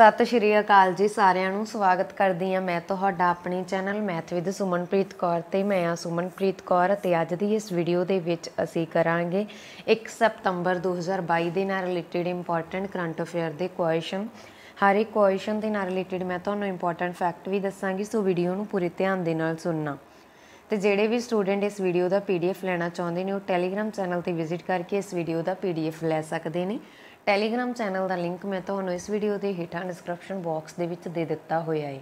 ਸਤਿ ਸ਼੍ਰੀ ਅਕਾਲ ਜੀ ਸਾਰਿਆਂ ਨੂੰ ਸਵਾਗਤ ਕਰਦੀ ਆ ਮੈਂ ਤੁਹਾਡਾ ਆਪਣੀ channel math with Sumanpreet Kaur ਤੇ ਮੈਂ ਆ ਸੁਮਨਪ੍ਰੀਤ ਕੌਰ ਤੇ ਅੱਜ ਦੀ ਇਸ ਵੀਡੀਓ ਦੇ ਵਿੱਚ ਅਸੀਂ ਕਰਾਂਗੇ 1 ਸਪਟੰਬਰ 2022 ਦੇ ਨਾਲ ਰਿਲੇਟਡ ਇੰਪੋਰਟੈਂਟ ਕਰੰਟ ਅਫੇਅਰ ਦੇ ਕੁਐਸਚਨ ਹਰ ਇੱਕ ਕੁਐਸਚਨ ਦੇ ਨਾਲ ਰਿਲੇਟਡ ਮੈਂ ਤੁਹਾਨੂੰ ਇੰਪੋਰਟੈਂਟ ਫੈਕਟ ਵੀ ਦੱਸਾਂਗੀ ਸੋ ਵੀਡੀਓ ਨੂੰ ਪੂਰੇ ਧਿਆਨ ਦੇ ਨਾਲ ਸੁਣਨਾ ਤੇ ਜਿਹੜੇ ਵੀ ਸਟੂਡੈਂਟ ਇਸ ਵੀਡੀਓ ਦਾ ਪੀਡੀਐਫ ਲੈਣਾ ਚਾਹੁੰਦੇ ਨੇ ਉਹ ਟੈਲੀਗ੍ਰam ਚੈਨਲ ਤੇ ਵਿਜ਼ਿਟ ਕਰਕੇ ਇਸ ਵੀਡੀਓ ਦਾ ਪੀਡੀਐਫ ਲੈ ਸਕਦੇ ਨੇ ਟੈਲੀਗ੍ਰam ਚੈਨਲ ਦਾ ਲਿੰਕ ਮੈਂ ਤੁਹਾਨੂੰ ਇਸ ਵੀਡੀਓ ਦੇ ਹੇਠਾਂ ਡਿਸਕ੍ਰਿਪਸ਼ਨ ਬਾਕਸ ਦੇ ਵਿੱਚ ਦੇ ਦਿੱਤਾ ਹੋਇਆ ਹੈ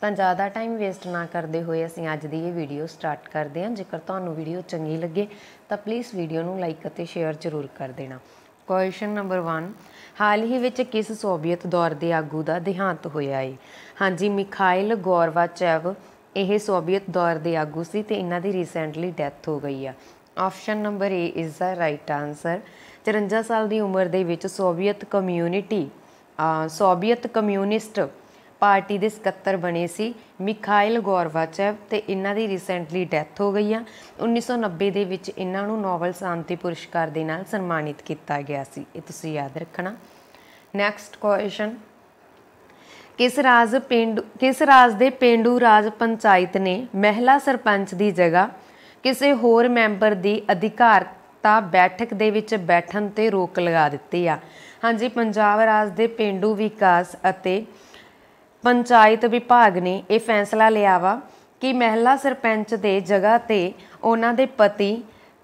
ਤਾਂ ਜ਼ਿਆਦਾ ਟਾਈਮ ਵੇਸਟ ਨਾ ਕਰਦੇ ਹੋਏ ਅਸੀਂ ਅੱਜ ਦੀ ਇਹ ਵੀਡੀਓ ਸਟਾਰਟ ਕਰਦੇ ਹਾਂ ਜੇਕਰ ਤੁਹਾਨੂੰ ਵੀਡੀਓ ਚੰਗੀ ਲੱਗੇ ਤਾਂ ਪਲੀਜ਼ ਵੀਡੀਓ ਨੂੰ ਲਾਈਕ ਅਤੇ ਸ਼ੇਅਰ ਜ਼ਰੂਰ ਕਰ ਦੇਣਾ ਕੁਐਸਚਨ ਨੰਬਰ 1 ਹਾਲ ਹੀ ਵਿੱਚ ਕਿਸ ਸੋਵੀਅਤ ਦੌਰ ਦੇ ਆਗੂ ਦਾ ਦਿਹਾਂਤ ਹੋਇਆ ਹੈ ਹਾਂਜੀ ਮਿਖਾਇਲ ਗੋਰਵਾਚੇਵ ਇਹ ਸੋਵੀਅਤ ਦੌਰ ਦੇ ਆਗੂ ਸੀ ਤੇ ਇਹਨਾਂ ਦੀ ਰੀਸੈਂਟਲੀ ਡੈਥ ਹੋ ਗਈ ਆ option number A is the right answer 53 ਸਾਲ ਦੀ ਉਮਰ ਦੇ ਵਿੱਚ Soviet community Soviet communist party ਦੇ ਸਕੱਤਰ ਬਣੇ ਸੀ ਮਿਖਾਇਲ ਗੋਰਵਾਚੇਵ ਤੇ ਇਹਨਾਂ ਦੀ ਰੀਸੈਂਟਲੀ ਡੈਥ ਹੋ ਗਈ ਆ 1990 ਦੇ ਵਿੱਚ ਇਹਨਾਂ ਨੂੰ ਨੋਬਲ ਸ਼ਾਂਤੀ ਪੁਰਸਕਾਰ ਦੇ ਨਾਲ ਸਨਮਾਨਿਤ ਕੀਤਾ ਗਿਆ ਸੀ ਇਹ ਤੁਸੀਂ ਯਾਦ ਰੱਖਣਾ ਨੈਕਸਟ ਕੁਐਸਚਨ ਕਿਸ ਰਾਜ ਪਿੰਡ ਕਿਸ ਰਾਜ ਦੇ ਪਿੰਡੂ ਰਾਜ ਪੰਚਾਇਤ ਨੇ ਮਹਿਲਾ ਸਰਪੰਚ ਦੀ ਜਗ੍ਹਾ ਕਿਸੇ ਹੋਰ ਮੈਂਬਰ ਦੀ ਅਧਿਕਾਰਤਾ ਬੈਠਕ ਦੇ ਵਿੱਚ ਬੈਠਣ ਤੇ ਰੋਕ ਲਗਾ ਦਿੱਤੀ ਆ ਹਾਂਜੀ ਪੰਜਾਬ ਰਾਜ ਦੇ ਪਿੰਡੂ ਵਿਕਾਸ ਅਤੇ ਪੰਚਾਇਤ ਵਿਭਾਗ ਨੇ ਇਹ ਫੈਸਲਾ ਲਿਆ ਵਾ ਕਿ ਮਹਿਲਾ ਸਰਪੰਚ ਦੇ ਜਗ੍ਹਾ ਤੇ ਉਹਨਾਂ ਦੇ ਪਤੀ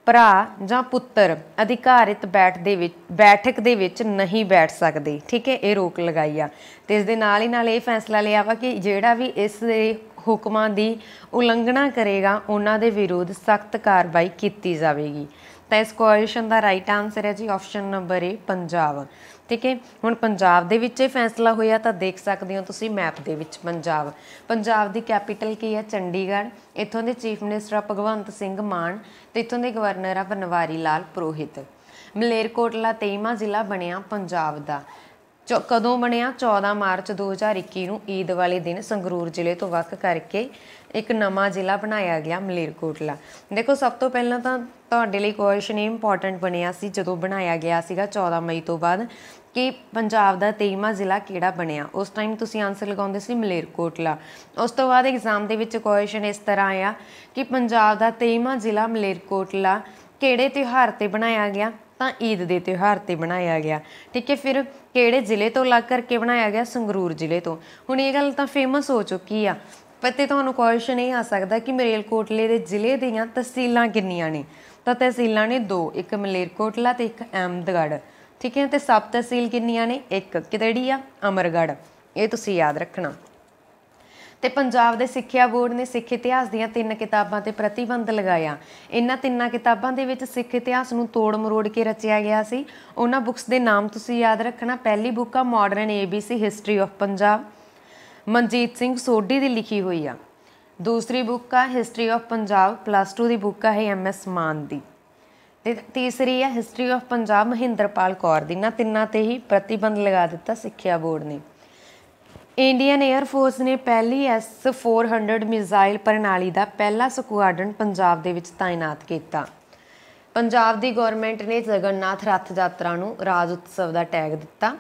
ਭਰਾ ਜਾਂ ਪੁੱਤਰ ਅਧਿਕਾਰਿਤ ਬੈਠ ਦੇ ਵਿੱਚ ਬੈਠਕ ਦੇ ਵਿੱਚ ਨਹੀਂ ਬੈਠ ਸਕਦੇ ਠੀਕ ਹੈ ਇਹ ਰੋਕ ਲਗਾਈ ਆ ਤੇ ਇਸ ਦੇ ਨਾਲ ਹੀ ਨਾਲ ਇਹ ਫੈਸਲਾ ਲਿਆ ਵਾ ਕਿ ਜਿਹੜਾ ਵੀ ਇਸ ਦੇ ਹੁਕਮਾਂ ਦੀ ਉਲੰਘਣਾ ਕਰੇਗਾ ਉਹਨਾਂ ਦੇ ਵਿਰੋਧ ਸਖਤ ਕਾਰਵਾਈ ਕੀਤੀ ਜਾਵੇਗੀ ਤਾਂ ਇਸ ਕੁਐਸਚਨ ਦਾ ਰਾਈਟ ਆਨਸਰ ਹੈ ਜੀ ਆਪਸ਼ਨ ਨੰਬਰ ਏ ਪੰਜਾਬ ਠੀਕ ਹੈ ਹੁਣ ਪੰਜਾਬ ਦੇ ਵਿੱਚ ਇਹ ਫੈਸਲਾ ਹੋਇਆ ਤਾਂ ਦੇਖ ਸਕਦੇ ਹੋ ਤੁਸੀਂ ਮੈਪ ਦੇ ਵਿੱਚ ਪੰਜਾਬ ਪੰਜਾਬ ਦੀ ਕੈਪੀਟਲ ਕੀ ਹੈ ਚੰਡੀਗੜ੍ਹ ਇੱਥੋਂ ਦੇ ਚੀਫ ਮਿਨਿਸਟਰ ਆ ਭਗਵੰਤ ਸਿੰਘ ਮਾਨ ਤੇ ਇੱਥੋਂ ਦੇ ਗਵਰਨਰ ਆ ਬਨਵਾਰੀ ਲਾਲ ਪ੍ਰੋਹਿਤ ਮਲੇਰਕੋਟਲਾ 23ਵਾਂ ਜ਼ਿਲ੍ਹਾ ਬਣਿਆ ਪੰਜਾਬ ਦਾ ਕਦੋਂ ਬਣਿਆ 14 ਮਾਰਚ 2021 ਨੂੰ ਈਦ ਵਾਲੇ ਦਿਨ ਸੰਗਰੂਰ ਜ਼ਿਲ੍ਹੇ ਤੋਂ ਵੱਖ ਕਰਕੇ ਇੱਕ ਨਵਾਂ ਜ਼ਿਲ੍ਹਾ ਬਣਾਇਆ ਗਿਆ ਮਲੇਰਕੋਟਲਾ ਦੇਖੋ ਸਭ ਤੋਂ ਪਹਿਲਾਂ ਤਾਂ ਤੁਹਾਡੇ ਲਈ ਕੁਐਸਚਨ ਇੰਪੋਰਟੈਂਟ ਬਣਿਆ ਸੀ ਜਦੋਂ ਬਣਾਇਆ ਗਿਆ ਸੀਗਾ 14 ਮਈ ਤੋਂ ਬਾਅਦ ਕਿ ਪੰਜਾਬ ਦਾ 23ਵਾਂ ਜ਼ਿਲ੍ਹਾ ਕਿਹੜਾ ਬਣਿਆ ਉਸ ਟਾਈਮ ਤੁਸੀਂ ਆਨਸਰ ਲਗਾਉਂਦੇ ਸੀ ਮਲੇਰਕੋਟਲਾ ਉਸ ਤੋਂ ਬਾਅਦ ਐਗਜ਼ਾਮ ਦੇ ਵਿੱਚ ਕੁਐਸਚਨ ਇਸ ਤਰ੍ਹਾਂ ਆਇਆ ਕਿ ਪੰਜਾਬ ਦਾ 23ਵਾਂ ਜ਼ਿਲ੍ਹਾ ਮਲੇਰਕੋਟਲਾ ਕਿਹੜੇ ਤਿਉਹਾਰ ਤੇ ਬਣਾਇਆ ਗਿਆ ਤਾਂ ਈਦ ਦੇ ਤਿਉਹਾਰ ਤੇ ਬਣਾਇਆ ਗਿਆ ਠੀਕ ਹੈ ਫਿਰ ਕਿਹੜੇ ਜ਼ਿਲ੍ਹੇ ਤੋਂ ਲੱਗ ਕਰਕੇ ਬਣਾਇਆ ਗਿਆ ਸੰਗਰੂਰ ਜ਼ਿਲ੍ਹੇ ਤੋਂ ਹੁਣ ਇਹ ਗੱਲ ਤਾਂ ਫੇਮਸ ਹੋ ਚੁੱਕੀ ਆ ਪੱਤੇ ਤੁਹਾਨੂੰ ਕੁਐਸਚਨ ਇਹ ਆ ਸਕਦਾ ਕਿ ਮਲੇਰਕੋਟਲੇ ਦੇ ਜ਼ਿਲ੍ਹੇ ਦੀਆਂ ਤਹਿਸੀਲਾਂ ਕਿੰਨੀਆਂ ਨੇ ਤਾਂ ਤਹਿਸੀਲਾਂ ਨੇ ਦੋ ਇੱਕ ਮਲੇਰਕੋਟਲਾ ਤੇ ਇੱਕ ਅਹਿਮਦਗੜ ਠੀਕ ਹੈ ਤੇ ਸਬ ਤਹਿਸੀਲ ਕਿੰਨੀਆਂ ਨੇ ਇੱਕ ਕਿਹੜੀ ਆ ਅਮਰਗੜ ਇਹ ਤੁਸੀਂ ਯਾਦ ਰੱਖਣਾ ਤੇ ਪੰਜਾਬ ਦੇ ਸਿੱਖਿਆ ਬੋਰਡ ਨੇ ਸਿੱਖ ਇਤਿਹਾਸ ਦੀਆਂ ਤਿੰਨ ਕਿਤਾਬਾਂ ਤੇ ਪ੍ਰਤੀਬੰਧ ਲਗਾਇਆ ਇਹਨਾਂ ਤਿੰਨਾਂ ਕਿਤਾਬਾਂ ਦੇ ਵਿੱਚ ਸਿੱਖ ਇਤਿਹਾਸ ਨੂੰ ਤੋੜ ਮਰੋੜ ਕੇ ਰਚਿਆ ਗਿਆ ਸੀ ਉਹਨਾਂ ਬੁੱਕਸ ਦੇ ਨਾਮ ਤੁਸੀਂ ਯਾਦ ਰੱਖਣਾ ਪਹਿਲੀ ਬੁੱਕ ਆ modern ABC history of Punjab Manjit Singh Sodhi ਦੀ ਲਿਖੀ ਹੋਈ ਆ ਦੂਸਰੀ ਬੁੱਕ ਆ ਹਿਸਟਰੀ ਆਫ ਪੰਜਾਬ ਪਲੱਸ 2 ਦੀ ਬੁੱਕ ਆ ਹੈ ਐਸ ਮਾਨ ਦੀ ਤੇ ਤੀਸਰੀ ਆ ਹਿਸਟਰੀ ਆਫ ਪੰਜਾਬ ਮਹਿੰਦਰਪਾਲ ਕੌਰ ਦੀ ਨਾ ਤਿੰਨਾਂ ਤੇ ਹੀ ਪ੍ਰਤੀਬੰਧ ਲਗਾ ਦਿੱਤਾ ਸਿੱਖਿਆ ਬੋਰਡ ਨੇ ਇੰਡੀਅਨ 에ਅਰ ਫੋਰਸ ਨੇ ਪਹਿਲੀ S400 400 ਮਿਜ਼ਾਈਲ ਪ੍ਰਣਾਲੀ ਦਾ ਪਹਿਲਾ ਸਕੁਆਡਰਨ ਪੰਜਾਬ ਦੇ ਵਿੱਚ ਤਾਇਨਾਤ ਕੀਤਾ ਪੰਜਾਬ ਦੀ ਗਵਰਨਮੈਂਟ ਨੇ ਜਗਨਨਾਥ ਰੱਥ ਯਾਤਰਾ ਨੂੰ ਰਾਜ ਉਤਸਵ ਦਾ ਟੈਗ ਦਿੱਤਾ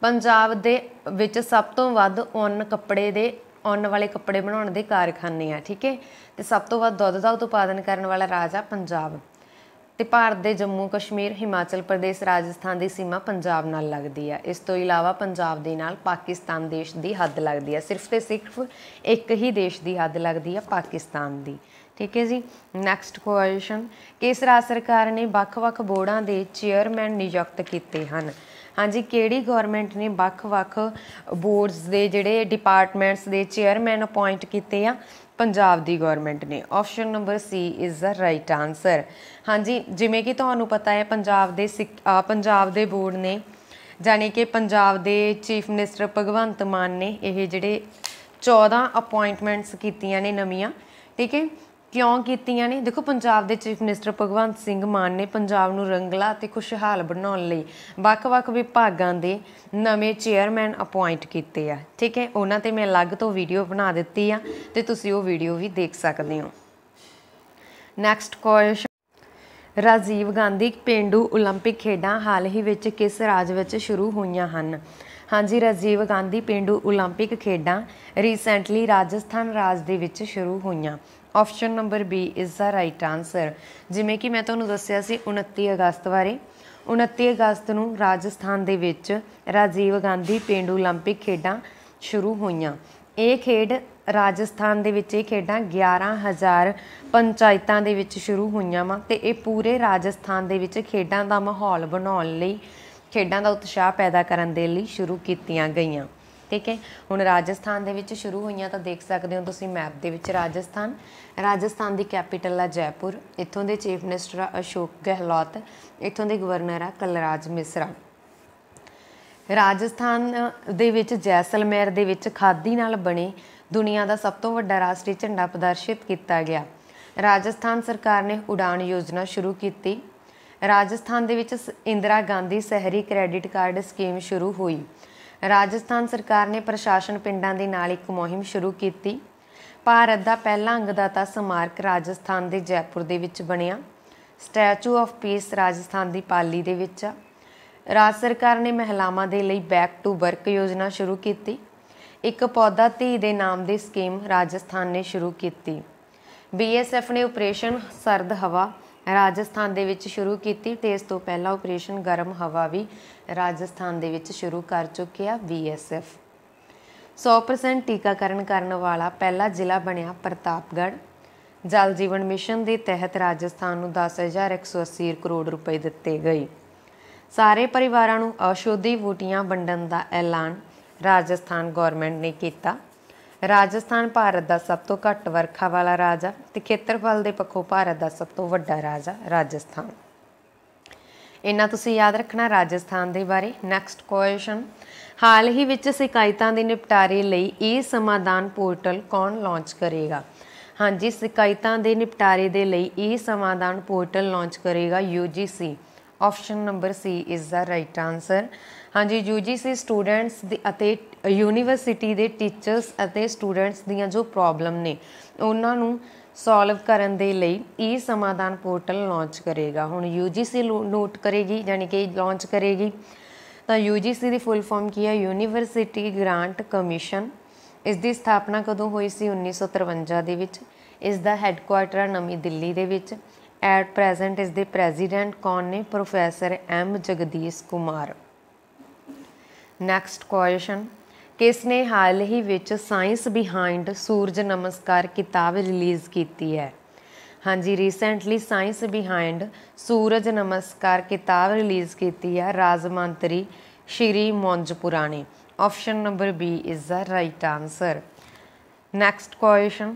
ਪੰਜਾਬ ਦੇ ਵਿੱਚ ਸਭ ਤੋਂ ਵੱਧ ਔਨ ਕੱਪੜੇ ਦੇ ਔਨ ਵਾਲੇ ਕੱਪੜੇ ਬਣਾਉਣ ਦੇ ਕਾਰਖਾਨੇ ਆ ਠੀਕ ਹੈ ਤੇ ਸਭ ਤੋਂ ਵੱਧ ਦੁੱਧ ਦਾ ਉਤਪਾਦਨ ਕਰਨ ਵਾਲਾ ਰਾਜ ਆ ਪੰਜਾਬ ਤੇ ਭਾਰਤ ਦੇ ਜੰਮੂ ਕਸ਼ਮੀਰ ਹਿਮਾਚਲ ਪ੍ਰਦੇਸ਼ ਰਾਜਸਥਾਨ ਦੀ ਸੀਮਾ ਪੰਜਾਬ ਨਾਲ ਲੱਗਦੀ ਹੈ ਇਸ ਤੋਂ ਇਲਾਵਾ ਪੰਜਾਬ ਦੇ ਨਾਲ ਪਾਕਿਸਤਾਨ ਦੇਸ਼ ਦੀ ਹੱਦ ਲੱਗਦੀ ਹੈ ਸਿਰਫ ਤੇ ਸਿਰਫ ਇੱਕ ਹੀ ਦੇਸ਼ ਦੀ ਹੱਦ ਲੱਗਦੀ ਹੈ ਪਾਕਿਸਤਾਨ ਦੀ ਠੀਕ ਹੈ ਜੀ ਨੈਕਸਟ ਕੁਐਸਚਨ ਕਿਸ ਰਾਜ ਸਰਕਾਰ ਨੇ ਵੱਖ-ਵੱਖ ਬੋਰਡਾਂ ਦੇ ਚੇਅਰਮੈਨ ਨਿਯੁਕਤ ਕੀਤੇ ਹਨ ਹਾਂਜੀ ਕਿਹੜੀ ਗਵਰਨਮੈਂਟ ਨੇ ਵੱਖ-ਵੱਖ ਬੋਰਡਸ ਦੇ ਜਿਹੜੇ ਡਿਪਾਰਟਮੈਂਟਸ ਦੇ ਚੇਅਰਮੈਨ ਅਪਾਇੰਟ ਕੀਤੇ ਆ ਪੰਜਾਬ ਦੀ ਗਵਰਨਮੈਂਟ ਨੇ option number C is the right answer ਹਾਂਜੀ ਜਿਵੇਂ ਕਿ ਤੁਹਾਨੂੰ ਪਤਾ ਹੈ ਪੰਜਾਬ ਦੇ ਪੰਜਾਬ ਦੇ ਬੋਰਡ ਨੇ ਜਾਨੀ ਕਿ ਪੰਜਾਬ ਦੇ ਚੀਫ ਮਿਨਿਸਟਰ ਭਗਵੰਤ ਮਾਨ ਨੇ ਇਹ ਜਿਹੜੇ 14 ਅਪਾਇੰਟਮੈਂਟਸ ਕੀਤੀਆਂ ਨੇ ਨਵੀਆਂ ਠੀਕ ਹੈ ਕਿਉਂ ਕੀਤੀਆਂ ਨੇ ਦੇਖੋ ਪੰਜਾਬ ਦੇ ਚੀਫ ਮਿਨਿਸਟਰ ਭਗਵੰਤ ਸਿੰਘ ਮਾਨ ਨੇ ਪੰਜਾਬ ਨੂੰ ਰੰਗਲਾ ਤੇ ਖੁਸ਼ਹਾਲ ਬਣਾਉਣ ਲਈ ਵੱਖ-ਵੱਖ ਵਿਭਾਗਾਂ ਦੇ ਨਵੇਂ ਚੇਅਰਮੈਨ ਅਪਾਇੰਟ ਕੀਤੇ ਆ ਠੀਕ ਹੈ ਉਹਨਾਂ ਤੇ ਮੈਂ ਅਲੱਗ ਤੋਂ ਵੀਡੀਓ ਬਣਾ ਦਿੱਤੀ ਆ ਤੇ ਤੁਸੀਂ ਉਹ ਵੀਡੀਓ ਵੀ ਦੇਖ ਸਕਦੇ ਹੋ ਨੈਕਸਟ ਕੁਐਸਚਨ ਰਾਜੀਵ ਗਾਂਧੀ ਪਿੰਡੂ 올림픽 ਖੇਡਾਂ ਹਾਲ ਹੀ ਵਿੱਚ ਕਿਸ ਰਾਜ ਵਿੱਚ ਸ਼ੁਰੂ ਹੋਈਆਂ ਹਨ ਹਾਂਜੀ ਰਾਜੀਵ ਗਾਂਧੀ ਪਿੰਡੂ 올림픽 ਖੇਡਾਂ ਰੀਸੈਂਟਲੀ ਰਾਜਸਥਾਨ ਰਾਜ ਦੇ ਵਿੱਚ ਸ਼ੁਰੂ ਹੋਈਆਂ option number B is the right answer ਜਿਵੇਂ ਕਿ ਮੈਂ ਤੁਹਾਨੂੰ ਦੱਸਿਆ ਸੀ 29 ਅਗਸਤ ਬਾਰੇ 29 ਅਗਸਤ ਨੂੰ ਰਾਜਸਥਾਨ ਦੇ ਵਿੱਚ ਰਾਜੀਵ ਗਾਂਧੀ ਪਿੰਡੂ 올림픽 ਖੇਡਾਂ ਸ਼ੁਰੂ ਹੋਈਆਂ ਇਹ ਖੇਡ ਰਾਜਸਥਾਨ ਦੇ ਵਿੱਚ ਇਹ ਖੇਡਾਂ 11000 ਪੰਚਾਇਤਾਂ ਦੇ ਵਿੱਚ ਸ਼ੁਰੂ ਹੋਈਆਂ ਵਾ ਤੇ ਇਹ ਪੂਰੇ ਰਾਜਸਥਾਨ ਦੇ ਵਿੱਚ ਖੇਡਾਂ ਦਾ ਮਾਹੌਲ ਬਣਾਉਣ ਲਈ ਖੇਡਾਂ ਦਾ ਉਤਸ਼ਾਹ ਪੈਦਾ ਕਰਨ ਦੇ ਲਈ ਸ਼ੁਰੂ ਕੀਤੀਆਂ ਗਈਆਂ ਠੀਕ ਹੈ ਹੁਣ ਰਾਜਸਥਾਨ ਦੇ ਵਿੱਚ ਸ਼ੁਰੂ ਹੋਈਆਂ ਤਾਂ ਦੇਖ ਸਕਦੇ ਹੋ ਤੁਸੀਂ ਮੈਪ ਦੇ ਵਿੱਚ ਰਾਜਸਥਾਨ ਰਾਜਸਥਾਨ ਦੀ ਕੈਪੀਟਲ ਆ ਜੈਪੁਰ ਇੱਥੋਂ ਦੇ ਚੀਫ ਮਿਨਿਸਟਰ ਆ ਅਸ਼ੋਕ ਗਹਿਲੋਤ ਇੱਥੋਂ ਦੇ ਗਵਰਨਰ ਆ ਕਲਰਾਜ ਮਿਸਰਾ ਰਾਜਸਥਾਨ ਦੇ ਵਿੱਚ ਜੈਸਲਮੇਰ ਦੇ ਵਿੱਚ ਖਾਦੀ ਨਾਲ ਬਣੇ ਦੁਨੀਆ ਦਾ ਸਭ ਤੋਂ ਵੱਡਾ ਰਾਸ਼ਟਰੀ ਝੰਡਾ ਪ੍ਰਦਰਸ਼ਿਤ ਕੀਤਾ ਗਿਆ ਰਾਜਸਥਾਨ ਸਰਕਾਰ ਨੇ ਉਡਾਨ ਯੋਜਨਾ ਸ਼ੁਰੂ ਕੀਤੀ ਰਾਜਸਥਾਨ ਦੇ ਵਿੱਚ ਇੰਦਰਾ ਗਾਂਧੀ ਸ਼ਹਿਰੀ ਕ੍ਰੈਡਿਟ ਕਾਰਡ ਸਕੀਮ ਸ਼ੁਰੂ ਹੋਈ ਰਾਜਸਥਾਨ ਸਰਕਾਰ ਨੇ ਪ੍ਰਸ਼ਾਸਨ ਪਿੰਡਾਂ ਦੇ ਨਾਲ ਇੱਕ ਮੁਹਿੰਮ ਸ਼ੁਰੂ ਕੀਤੀ ਭਾਰਤ ਦਾ ਪਹਿਲਾ ਅੰਗਦਾਤਾ ਸਮਾਰਕ ਰਾਜਸਥਾਨ ਦੇ ਜੈਪੁਰ ਦੇ ਵਿੱਚ ਬਣਿਆ ਸਟੈਚੂ ਆਫ ਪੀਸ ਰਾਜਸਥਾਨ ਦੀ ਪਾਲੀ ਦੇ ਵਿੱਚ ਰਾਜ ਸਰਕਾਰ ਨੇ ਮਹਿਲਾਵਾਂ ਦੇ ਲਈ ਬੈਕ ਟੂ ਵਰਕ ਯੋਜਨਾ ਸ਼ੁਰੂ ਕੀਤੀ ਇੱਕ ਪੌਦਾ ਧੀ ਦੇ ਨਾਮ ਦੀ ਸਕੀਮ ਰਾਜਸਥਾਨ ਨੇ ਸ਼ੁਰੂ ਕੀਤੀ ਬੀਐਸਐਫ ਨੇ ਆਪਰੇਸ਼ਨ ਸਰਦ ਹਵਾ ਰਾਜਸਥਾਨ ਦੇ ਵਿੱਚ ਸ਼ੁਰੂ ਕੀਤੀ ਤੇ ਇਸ ਤੋਂ ਪਹਿਲਾਂ ਆਪਰੇਸ਼ਨ ਗਰਮ ਹਵਾ ਵੀ ਰਾਜਸਥਾਨ ਦੇ ਵਿੱਚ ਸ਼ੁਰੂ ਕਰ ਚੁੱਕਿਆ ਬੀਐਸਐਫ 100% ਟੀਕਾਕਰਨ ਕਰਨ ਵਾਲਾ ਪਹਿਲਾ ਜ਼ਿਲ੍ਹਾ ਬਣਿਆ ਪ੍ਰਤਾਪਗੜ੍ਹ ਜਲ ਜੀਵਨ ਮਿਸ਼ਨ ਦੇ ਤਹਿਤ ਰਾਜਸਥਾਨ ਨੂੰ 10180 ਕਰੋੜ ਰੁਪਏ ਦਿੱਤੇ ਗਏ ਸਾਰੇ ਪਰਿਵਾਰਾਂ ਨੂੰ ਅਸ਼ੋਧੀ ਬੂਟੀਆਂ ਵੰਡਣ ਦਾ ਐਲਾਨ ਰਾਜਸਥਾਨ ਗਵਰਨਮੈਂਟ ਨੇ ਕੀਤਾ ਰਾਜਸਥਾਨ ਭਾਰਤ ਦਾ ਸਭ ਤੋਂ ਘੱਟ ਵਰਖਾ ਵਾਲਾ ਰਾਜ ਆ ਤੇ ਖੇਤਰਫਲ ਦੇ ਪੱਖੋਂ ਭਾਰਤ ਦਾ ਸਭ ਤੋਂ ਵੱਡਾ ਰਾਜ ਆ ਰਾਜਸਥਾਨ ਇੰਨਾ ਤੁਸੀਂ ਯਾਦ ਰੱਖਣਾ ਰਾਜਸਥਾਨ ਦੇ ਬਾਰੇ ਨੈਕਸਟ ਕੁਐਸਚਨ ਹਾਲ ਹੀ ਵਿੱਚ ਸ਼ਿਕਾਇਤਾਂ ਦੇ ਨਿਪਟਾਰੇ ਲਈ ਇਹ ਸਮਾਧਾਨ ਪੋਰਟਲ ਕੌਣ ਲਾਂਚ ਕਰੇਗਾ ਹਾਂਜੀ ਸ਼ਿਕਾਇਤਾਂ ਦੇ ਨਿਪਟਾਰੇ ਦੇ ਲਈ ਇਹ ਸਮਾਧਾਨ ਪੋਰਟਲ ਲਾਂਚ ਕਰੇਗਾ UGC option number C is the right answer ਹਾਂਜੀ UGC ਸਟੂਡੈਂਟਸ ਅਤੇ ਯੂਨੀਵਰਸਿਟੀ ਦੇ ਟੀਚਰਸ ਅਤੇ ਸਟੂਡੈਂਟਸ ਦੀਆਂ ਜੋ ਪ੍ਰੋਬਲਮ ਨੇ ਉਹਨਾਂ ਨੂੰ ਸੋਲਵ ਕਰਨ ਦੇ ਲਈ ਈ ਸਮਾਧਾਨ ਪੋਰਟਲ ਲਾਂਚ ਕਰੇਗਾ ਹੁਣ UGC ਨੋਟ ਕਰੇਗੀ ਯਾਨੀ ਕਿ ਲਾਂਚ ਕਰੇਗੀ ਤਾਂ UGC ਦੀ ਫੁੱਲ ਫਾਰਮ ਕੀ ਹੈ ਯੂਨੀਵਰਸਿਟੀ ਗ੍ਰਾਂਟ ਕਮਿਸ਼ਨ ਇਸ ਦੀ ਸਥਾਪਨਾ ਕਦੋਂ ਹੋਈ ਸੀ 1953 ਦੇ ਵਿੱਚ ਇਸ ਦਾ ਹੈੱਡਕੁਆਟਰ ਨਵੀਂ ਦਿੱਲੀ ਦੇ ਵਿੱਚ ਐਟ ਪ੍ਰੈਜ਼ੈਂਟ ਇਸ ਦੇ ਪ੍ਰੈਜ਼ੀਡੈਂਟ ਕੌਣ ਨੇ professor M Jagadesh Kumar next question ਕਿਸ ਨੇ ਹਾਲ ਹੀ ਵਿੱਚ ਸਾਇੰਸ ਬਿਹਾਈਂਡ ਸੂਰਜ ਨਮਸਕਾਰ ਕਿਤਾਬ ਰਿਲੀਜ਼ ਕੀਤੀ ਹੈ ਹਾਂਜੀ ਰੀਸੈਂਟਲੀ ਸਾਇੰਸ ਬਿਹਾਈਂਡ ਸੂਰਜ ਨਮਸਕਾਰ ਕਿਤਾਬ ਰਿਲੀਜ਼ ਕੀਤੀ ਹੈ ਰਾਜ ਮੰਤਰੀ ਸ਼੍ਰੀ ਮੌਂਜ ਪੁਰਾਣੇ option number B is the right answer next question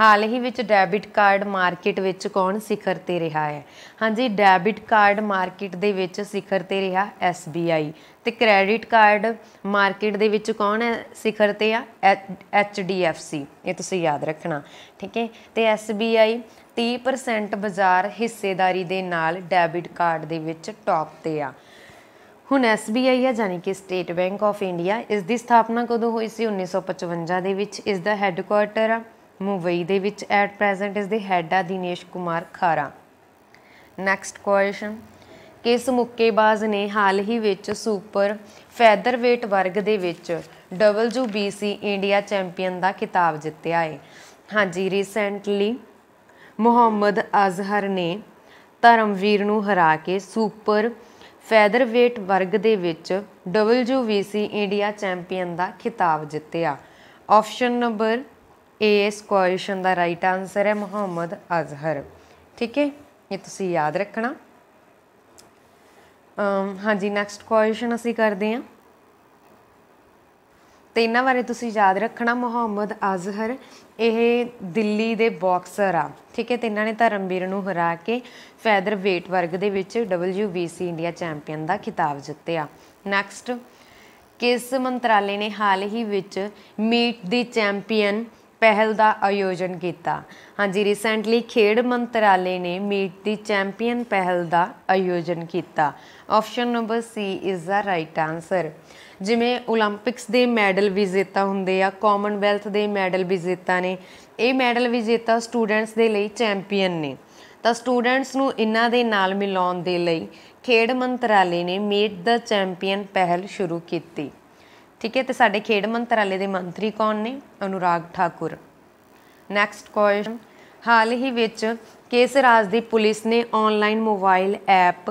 ਹਾਲ ਹੀ ਵਿੱਚ ਡੈਬਿਟ ਕਾਰਡ ਮਾਰਕੀਟ ਵਿੱਚ ਕੌਣ ਸਿਖਰ ਤੇ ਰਿਹਾ ਹੈ ਹਾਂਜੀ ਡੈਬਿਟ ਕਾਰਡ ਮਾਰਕੀਟ ਦੇ ਵਿੱਚ ਸਿਖਰ ਤੇ ਰਿਹਾ SBI ਤੇ ਕ੍ਰੈਡਿਟ ਕਾਰਡ ਮਾਰਕੀਟ ਦੇ ਵਿੱਚ ਕੌਣ ਹੈ ਸਿਖਰ ਤੇ ਆ HDFC ਇਹ ਤੁਸੀਂ ਯਾਦ ਰੱਖਣਾ ਠੀਕ ਹੈ ਤੇ SBI 30% ਬਾਜ਼ਾਰ ਹਿੱਸੇਦਾਰੀ ਦੇ ਨਾਲ ਡੈਬਿਟ ਕਾਰਡ ਦੇ ਵਿੱਚ ਟੌਪ ਤੇ ਆ ਹੁਣ SBI ਹੈ ਜਾਨੀ ਕਿ ਸਟੇਟ ਬੈਂਕ ਆਫ ਇੰਡੀਆ ਇਸ ਦੀ ਸਥਾਪਨਾ ਕਦੋਂ ਹੋਈ ਸੀ 1955 ਦੇ ਵਿੱਚ ਇਸ ਦਾ ਹੈੱਡਕੁਆਰਟਰ ਆ ਮੁੰਬਈ ਦੇ ਵਿੱਚ ਐਟ ਪ੍ਰੈਜ਼ੈਂਟ ਇਸ ਦੇ ਹੈੱਡ ਆ ਦਿਨੇਸ਼ ਕੁਮਾਰ ਖਾਰਾ ਨੈਕਸਟ ਕੁਐਸਚਨ ਕਿਸ ਮੁੱਕੇਬਾਜ਼ ਨੇ ਹਾਲ ਹੀ ਵਿੱਚ ਸੁਪਰ ਫੈਦਰਵੇਟ ਵਰਗ ਦੇ ਵਿੱਚ WBC ਇੰਡੀਆ ਚੈਂਪੀਅਨ ਦਾ ਖਿਤਾਬ ਜਿੱਤਿਆ ਹੈ ਹਾਂਜੀ ਰੀਸੈਂਟਲੀ ਮੁਹੰਮਦ ਅਜ਼ਹਰ ਨੇ ਧਰਮਵੀਰ ਨੂੰ ਹਰਾ ਕੇ ਸੁਪਰ ਫੈਦਰਵੇਟ ਵਰਗ ਦੇ ਵਿੱਚ WBC ਇੰਡੀਆ ਚੈਂਪੀਅਨ ਦਾ ਖਿਤਾਬ ਜਿੱਤਿਆ ਆਪਸ਼ਨ ਨੰਬਰ ਇਸ ਕੁਐਸਚਨ ਦਾ ਰਾਈਟ ਆਨਸਰ ਹੈ ਮੁਹੰਮਦ ਅਜ਼ਹਰ ਠੀਕ ਹੈ ਇਹ ਤੁਸੀਂ ਯਾਦ ਰੱਖਣਾ ਹਾਂਜੀ ਨੈਕਸਟ ਕੁਐਸਚਨ ਅਸੀਂ ਕਰਦੇ ਹਾਂ ਤੇ ਇਹਨਾਂ ਬਾਰੇ ਤੁਸੀਂ ਯਾਦ ਰੱਖਣਾ ਮੁਹੰਮਦ ਅਜ਼ਹਰ ਇਹ ਦਿੱਲੀ ਦੇ ਬਾਕਸਰ ਆ ਠੀਕ ਹੈ ਤੇ ਇਹਨਾਂ ਨੇ ਧਰਮਵੀਰ ਨੂੰ ਹਰਾ ਕੇ ਫੈਦਰ weight ਵਰਗ ਦੇ ਵਿੱਚ WBC ਇੰਡੀਆ ਚੈਂਪੀਅਨ ਦਾ ਖਿਤਾਬ ਜਿੱਤਿਆ ਨੈਕਸਟ ਕਿਸ ਮੰਤਰਾਲੇ ਨੇ ਹਾਲ ਹੀ ਵਿੱਚ ਮੀਟ ਦੀ ਚੈਂਪੀਅਨ ਪਹਿਲ ਦਾ ਆਯੋਜਨ ਕੀਤਾ ਹਾਂਜੀ ਰੀਸੈਂਟਲੀ ਖੇਡ ਮੰਤਰਾਲੇ ਨੇ ਮੀਟ ਦੀ ਚੈਂਪੀਅਨ ਪਹਿਲ ਦਾ ਆਯੋਜਨ ਕੀਤਾ option number C is the right answer ਜਿਵੇਂ 올림픽ਸ ਦੇ ਮੈਡਲ ਵਿਜੇਤਾ ਹੁੰਦੇ ਆ ਕਾਮਨਵੈਲਥ ਦੇ ਮੈਡਲ ਵਿਜੇਤਾ ਨੇ ਇਹ ਮੈਡਲ ਵਿਜੇਤਾ ਸਟੂਡੈਂਟਸ ਦੇ ਲਈ ਚੈਂਪੀਅਨ ਨੇ ਤਾਂ ਸਟੂਡੈਂਟਸ ਨੂੰ ਇਹਨਾਂ ਦੇ ਨਾਲ ਮਿਲਾਉਣ ਦੇ ਲਈ ਖੇਡ ਮੰਤਰਾਲੇ ਨੇ ਮੀਟ ਦਾ ਚੈਂਪੀਅਨ ਪਹਿਲ ਸ਼ੁਰੂ ਕੀਤੀ ਠੀਕ ਹੈ ਤੇ ਸਾਡੇ ਖੇਡ ਮੰਤਰਾਲੇ ਦੇ ਮੰਤਰੀ ਕੌਣ ਨੇ ਅਨੁਰਾਗ ਠਾਕੁਰ ਨੈਕਸਟ ਕੁਐਸਚਨ ਹਾਲ ਹੀ ਵਿੱਚ ਕਿਸ ਰਾਜ ਦੀ ਪੁਲਿਸ ਨੇ ਆਨਲਾਈਨ ਮੋਬਾਈਲ ਐਪ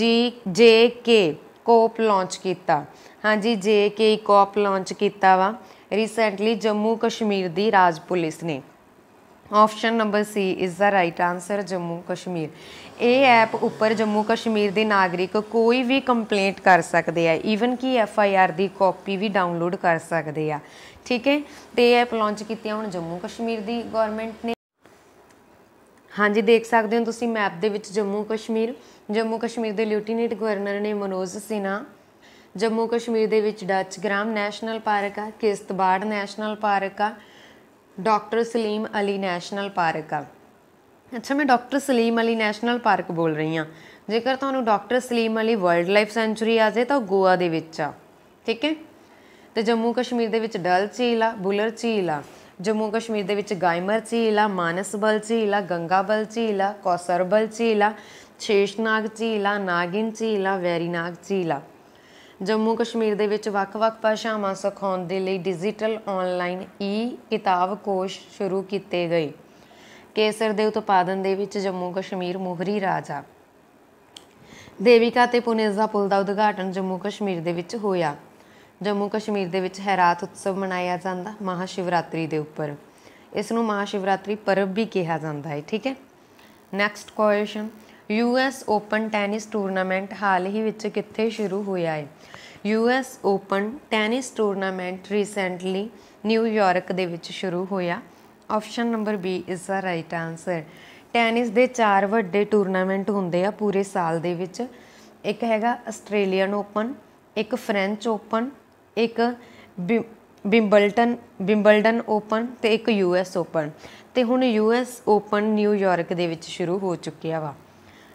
ਜੀ ਜੇ ਕੇ ਕੋਪ ਲਾਂਚ ਕੀਤਾ ਹਾਂਜੀ ਜੇ ਕੇ ਕੋਪ ਲਾਂਚ ਕੀਤਾ ਵਾ ਰੀਸੈਂਟਲੀ ਜੰਮੂ ਕਸ਼ਮੀਰ ਦੀ ਰਾਜ ਪੁਲਿਸ ਨੇ option number C is the right answer Jammu Kashmir ਇਹ ਐਪ ਉੱਪਰ ਜੰਮੂ ਕਸ਼ਮੀਰ ਦੇ ਨਾਗਰਿਕ ਕੋਈ ਵੀ ਕੰਪਲੇਂਟ ਕਰ ਸਕਦੇ ਆ ਈਵਨ ਕਿ ਐਫ ਆਈ ਆਰ ਦੀ ਕਾਪੀ ਵੀ ਡਾਊਨਲੋਡ ਕਰ ਸਕਦੇ ਆ ਠੀਕ ਹੈ ਤੇ ਐਪ ਲਾਂਚ ਕੀਤੀ ਹੁਣ ਜੰਮੂ ਕਸ਼ਮੀਰ ਦੀ ਗਵਰਨਮੈਂਟ ਨੇ ਹਾਂਜੀ ਦੇਖ ਸਕਦੇ ਹੋ ਤੁਸੀਂ ਮੈਪ ਦੇ ਵਿੱਚ ਜੰਮੂ ਕਸ਼ਮੀਰ ਜੰਮੂ ਕਸ਼ਮੀਰ ਦੇ ਲਿਊਟੀਨੈਂਟ ਗਵਰਨਰ ਨੇ ਮਨੋਜ ਸਿਨਾ ਜੰਮੂ ਕਸ਼ਮੀਰ ਦੇ ਵਿੱਚ ਡੱਚ ਗ੍ਰਾਮ ਨੈਸ਼ਨਲ ਪਾਰਕ ਆ ਕਿਸ਼ਤਬਾੜ ਨੈਸ਼ਨਲ ਪਾਰਕ ਆ doctor Salim Ali national park ਆ ਅੱਛਾ ਮੈਂ doctor Salim Ali national park ਬੋਲ ਰਹੀ ਆ ਜੇਕਰ ਤੁਹਾਨੂੰ doctor Salim Ali world life sanctuary ਆ ਜੇ ਤਾਂ ਗੋਆ ਦੇ ਵਿੱਚ ਆ ਠੀਕ ਹੈ ਤੇ ਜੰਮੂ ਕਸ਼ਮੀਰ ਦੇ ਵਿੱਚ ਡਲ ਝੀਲ ਆ ਬੁਲਰ ਝੀਲ ਆ ਜੰਮੂ ਕਸ਼ਮੀਰ ਦੇ ਵਿੱਚ ਗਾਇਮਰ ਝੀਲ ਆ ਮਾਨਸਬਲ ਝੀਲ ਆ ਗੰਗਾਬਲ ਝੀਲ ਆ ਕੌਸਰਬਲ ਝੀਲ ਆ ਛੇਸ਼ਨਾਗ ਝੀਲ ਆ ਨਾਗਿਨ ਝੀਲ ਆ ਵੈਰੀਨਾਗ ਝੀਲ ਆ ਜੰਮੂ ਕਸ਼ਮੀਰ ਦੇ ਵਿੱਚ ਵੱਖ-ਵੱਖ ਭਾਸ਼ਾਵਾਂ ਸਿਖਾਉਣ ਦੇ ਲਈ ਡਿਜੀਟਲ ਆਨਲਾਈਨ ਈ ਕਿਤਾਬ ਕੋਸ਼ ਸ਼ੁਰੂ ਕੀਤੇ ਗਏ ਕੇਸਰ ਦੇ ਉਤਪਾਦਨ ਦੇ ਵਿੱਚ ਜੰਮੂ ਕਸ਼ਮੀਰ ਮੋਹਰੀ ਰਾਜਾ ਦੇਵਿਕਾ ਤੇ ਪੁਨੇਜ਼ਾ ਦਾ ਪੁਲ ਦਾ ਉਦਘਾਟਨ ਜੰਮੂ ਕਸ਼ਮੀਰ ਦੇ ਵਿੱਚ ਹੋਇਆ ਜੰਮੂ ਕਸ਼ਮੀਰ ਦੇ ਵਿੱਚ ਹੈਰਾਤ ਉਤਸਵ ਮਨਾਇਆ ਜਾਂਦਾ ਮਹਾਸ਼ਿਵਰਾਤਰੀ ਦੇ ਉੱਪਰ ਇਸ ਨੂੰ ਮਹਾਸ਼ਿਵਰਾਤਰੀ ਪਰਬ ਵੀ ਕਿਹਾ ਜਾਂਦਾ ਹੈ ਠੀਕ ਹੈ next question US open tennis tournament ਹਾਲ ਹੀ ਵਿੱਚ ਕਿੱਥੇ ਸ਼ੁਰੂ ਹੋਇਆ ਹੈ US open tennis tournament recently New York ਦੇ ਵਿੱਚ ਸ਼ੁਰੂ ਹੋਇਆ option number B is the right answer tennis ਦੇ ਚਾਰ ਵੱਡੇ ਟੂਰਨਾਮੈਂਟ ਹੁੰਦੇ ਆ ਪੂਰੇ ਸਾਲ ਦੇ ਵਿੱਚ ਇੱਕ ਹੈਗਾ ਆਸਟ੍ਰੇਲੀਅਨ ਓਪਨ ਇੱਕ ਫ੍ਰੈਂਚ ਓਪਨ ਇੱਕ ਬਿੰਬਲਟਨ ਬਿੰਬਲਡਨ ਓਪਨ ਤੇ ਇੱਕ ਯੂਐਸ ਓਪਨ ਤੇ ਹੁਣ ਯੂਐਸ ਓਪਨ ਨਿਊਯਾਰਕ ਦੇ ਵਿੱਚ ਸ਼ੁਰੂ ਹੋ ਚੁੱਕਿਆ ਵਾ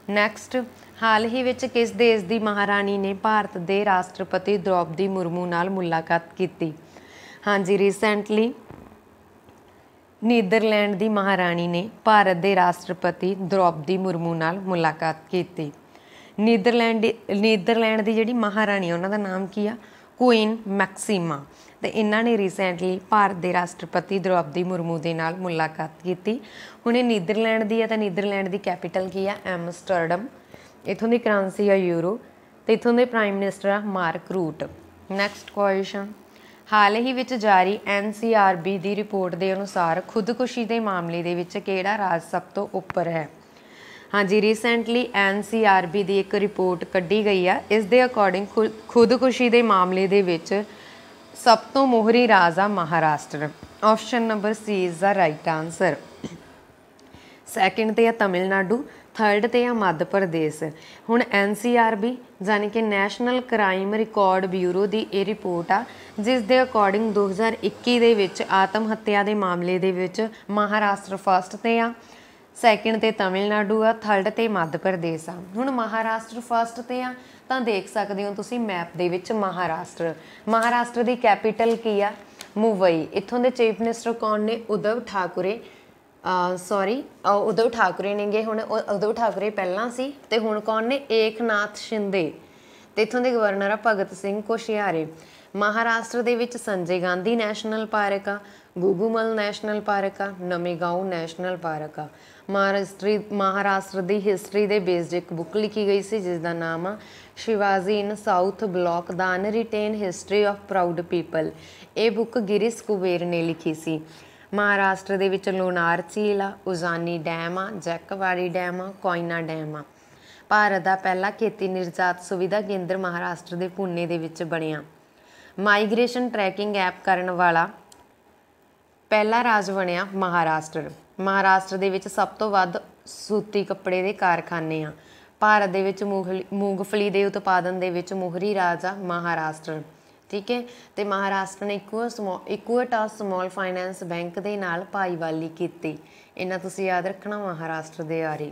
ਨੈਕਸਟ ਹਾਲ ਹੀ ਵਿੱਚ ਕਿਸ ਦੇਸ਼ ਦੀ ਮਹਾਰਾਣੀ ਨੇ ਭਾਰਤ ਦੇ ਰਾਸ਼ਟਰਪਤੀ ਦ੍ਰੋਪਦੀ ਮੁਰਮੂ ਨਾਲ ਮੁਲਾਕਾਤ ਕੀਤੀ ਹਾਂਜੀ ਰੀਸੈਂਟਲੀ ਨੀਦਰਲੈਂਡ ਦੀ ਮਹਾਰਾਣੀ ਨੇ ਭਾਰਤ ਦੇ ਰਾਸ਼ਟਰਪਤੀ ਦ੍ਰੋਪਦੀ ਮੁਰਮੂ ਨਾਲ ਮੁਲਾਕਾਤ ਕੀਤੀ ਨੀਦਰਲੈਂਡ ਨੀਦਰਲੈਂਡ ਦੀ ਜਿਹੜੀ ਮਹਾਰਾਣੀ ਉਹਨਾਂ ਦਾ ਨਾਮ ਕੀ ਆ ਕੁਈਨ ਮੈਕਸੀਮਾ ਤੇ ਇਹਨਾਂ ਨੇ ਰੀਸੈਂਟਲੀ ਭਾਰਤ ਦੇ ਰਾਸ਼ਟਰਪਤੀ ਦ੍ਰੋਪਦੀ ਮੁਰਮੂ ਦੇ ਨਾਲ ਮੁਲਾਕਾਤ ਕੀਤੀ ਹੁਣ ਇਹ ਨੀਦਰਲੈਂਡ ਦੀ ਹੈ ਤਾਂ ਨੀਦਰਲੈਂਡ ਦੀ ਕੈਪੀਟਲ ਕੀ ਹੈ ਐਮਸਟਰਡਮ ਇਥੋਂ ਦੀ ਕਰੰਸੀ ਹੈ ਯੂਰੋ ਤੇ ਇਥੋਂ ਦੇ ਪ੍ਰਾਈਮ ਮਿਨਿਸਟਰ ਹੈ ਮਾਰਕ ਰੂਟ ਨੈਕਸਟ ਕੁਐਸਚਨ ਹਾਲ ਹੀ ਵਿੱਚ ਜਾਰੀ ਐਨਸੀਆਰਬੀ ਦੀ ਰਿਪੋਰਟ ਦੇ ਅਨੁਸਾਰ ਖੁਦਕੁਸ਼ੀ ਦੇ ਮਾਮਲੇ ਦੇ ਵਿੱਚ ਕਿਹੜਾ ਰਾਜ ਸਭ ਤੋਂ ਉੱਪਰ ਹੈ ਹਾਂਜੀ ਰੀਸੈਂਟਲੀ ਐਨਸੀਆਰਬੀ ਦੀ ਇੱਕ ਰਿਪੋਰਟ ਕੱਢੀ ਗਈ ਆ ਇਸ ਦੇ ਅਕੋਰਡਿੰਗ ਖੁਦਕੁਸ਼ੀ ਦੇ ਮਾਮਲੇ ਦੇ ਵਿੱਚ ਸਭ ਤੋਂ ਮੋਹਰੀ ਰਾਜ ਆ Maharashtra option number C is the right answer second ਤੇ ਆ ਤਮਿਲਨਾਡੂ ਥਰਡ ਤੇ ਆ ਮੱਧ ਪ੍ਰਦੇਸ਼ ਹੁਣ ਐਨਸੀਆਰਬੀ ਯਾਨੀ ਕਿ ਨੈਸ਼ਨਲ ਕ੍ਰਾਈਮ ਰਿਕਾਰਡ ਬਿਊਰੋ ਦੀ ਇਹ ਰਿਪੋਰਟ ਆ ਜਿਸ ਦੇ ਅਕੋਰਡਿੰਗ 2021 ਦੇ ਵਿੱਚ ਆਤਮ ਹੱਤਿਆ ਦੇ ਮਾਮਲੇ ਦੇ ਵਿੱਚ ਮਹਾਰਾਸ਼ਟਰ ਫਸਟ ਤੇ ਆ ਸੈਕਿੰਡ ਤੇ ਤਮਿਲਨਾਡੂ ਆ ਥਰਡ ਤੇ ਮੱਧ ਪ੍ਰਦੇਸ਼ ਆ ਹੁਣ ਮਹਾਰਾਸ਼ਟਰ ਫਰਸਟ ਤੇ ਆ ਤਾਂ ਦੇਖ ਸਕਦੇ ਹੋ ਤੁਸੀਂ ਮੈਪ ਦੇ ਵਿੱਚ ਮਹਾਰਾਸ਼ਟਰ ਮਹਾਰਾਸ਼ਟਰ ਦੀ ਕੈਪੀਟਲ ਕੀ ਆ ਮੁੰਬਈ ਇੱਥੋਂ ਦੇ ਚੀਫ ਮਿਨਿਸਟਰ ਕੌਣ ਨੇ ਉਦਵ ਠਾਕੁਰੇ ਸੌਰੀ ਉਦਵ ਠਾਕੁਰੇ ਨੇਗੇ ਹੁਣ ਉਦਵ ਠਾਕੁਰੇ ਪਹਿਲਾਂ ਸੀ ਤੇ ਹੁਣ ਕੌਣ ਨੇ ਏਕਨਾਥ ਸ਼ਿੰਦੇ ਤੇ ਇਥੋਂ ਦੇ ਗਵਰਨਰ ਆ ਭਗਤ ਸਿੰਘ ਕੋਸ਼ਿਆਰੇ ਮਹਾਰਾਸ਼ਟਰ ਦੇ ਵਿੱਚ ਸੰਜੇ ਗਾਂਧੀ ਨੈਸ਼ਨਲ ਪਾਰਕ ਆ ਗੂਗੂਮਲ ਨੈਸ਼ਨਲ ਪਾਰਕ ਆ ਨਮੇਗਾਉ ਨੈਸ਼ਨਲ ਪਾਰਕ ਆ ਮਹਾਰਾਸ਼ਟਰੀ ਮਹਾਰਾਸ਼ਟਰ ਦੀ ਹਿਸਟਰੀ ਦੇ ਬੇਸਡ ਇੱਕ ਬੁੱਕ ਲਿਖੀ ਗਈ ਸੀ ਜਿਸ ਦਾ ਨਾਮ ਆ Shivaji in South Block the written history of proud people ਇਹ ਬੁੱਕ ਗਿਰਿਸ ਕੁਬੇਰ ਨੇ ਲਿਖੀ ਸੀ ਮਹਾਰਾਸ਼ਟਰ ਦੇ ਵਿੱਚ ਲੋਨਾਰ ਝੀਲ ਆ ਉਜ਼ਾਨੀ ਡੈਮ ਆ ਜੈਕਵਾਰੀ ਡੈਮ ਆ ਕੋਇਨਾ ਡੈਮ ਆ ਭਾਰਤ ਦਾ ਪਹਿਲਾ ਖੇਤੀ ਨਿਰਜਾਤ ਸੁਵਿਧਾ ਕੇਂਦਰ ਮਹਾਰਾਸ਼ਟਰ ਦੇ ਪੁਣੇ ਦੇ ਵਿੱਚ ਬਣਿਆ ਮਾਈਗ੍ਰੇਸ਼ਨ ਟਰੈਕਿੰਗ ਐਪ ਕਰਨ ਵਾਲਾ ਪਹਿਲਾ ਰਾਜ ਬਣਿਆ ਮਹਾਰਾਸ਼ਟਰ ਮਹਾਰਾਸ਼ਟਰ ਦੇ ਵਿੱਚ ਸਭ ਤੋਂ ਵੱਧ ਸੂਤੀ ਕੱਪੜੇ ਦੇ ਕਾਰਖਾਨੇ ਆ ਭਾਰਤ ਦੇ ਵਿੱਚ ਮੂੰਗਫਲੀ ਦੇ ਉਤਪਾਦਨ ਦੇ ਵਿੱਚ ਮੋਹਰੀ ਰਾਜ ਆ ਮਹਾਰਾਸ਼ਟਰ ਠੀਕ ਹੈ ਤੇ ਮਹਾਰਾਸ਼ਟਰ ਨੇ ਇਕੁਇਟਾ ਸਮਾਲ ਫਾਈਨਾਂਸ ਬੈਂਕ ਦੇ ਨਾਲ ਭਾਈਵਾਲੀ ਕੀਤੀ ਇਹਨਾਂ ਤੁਸੀਂ ਯਾਦ ਰੱਖਣਾ ਮਹਾਰਾਸ਼ਟਰ ਦੇ ਆਰੀ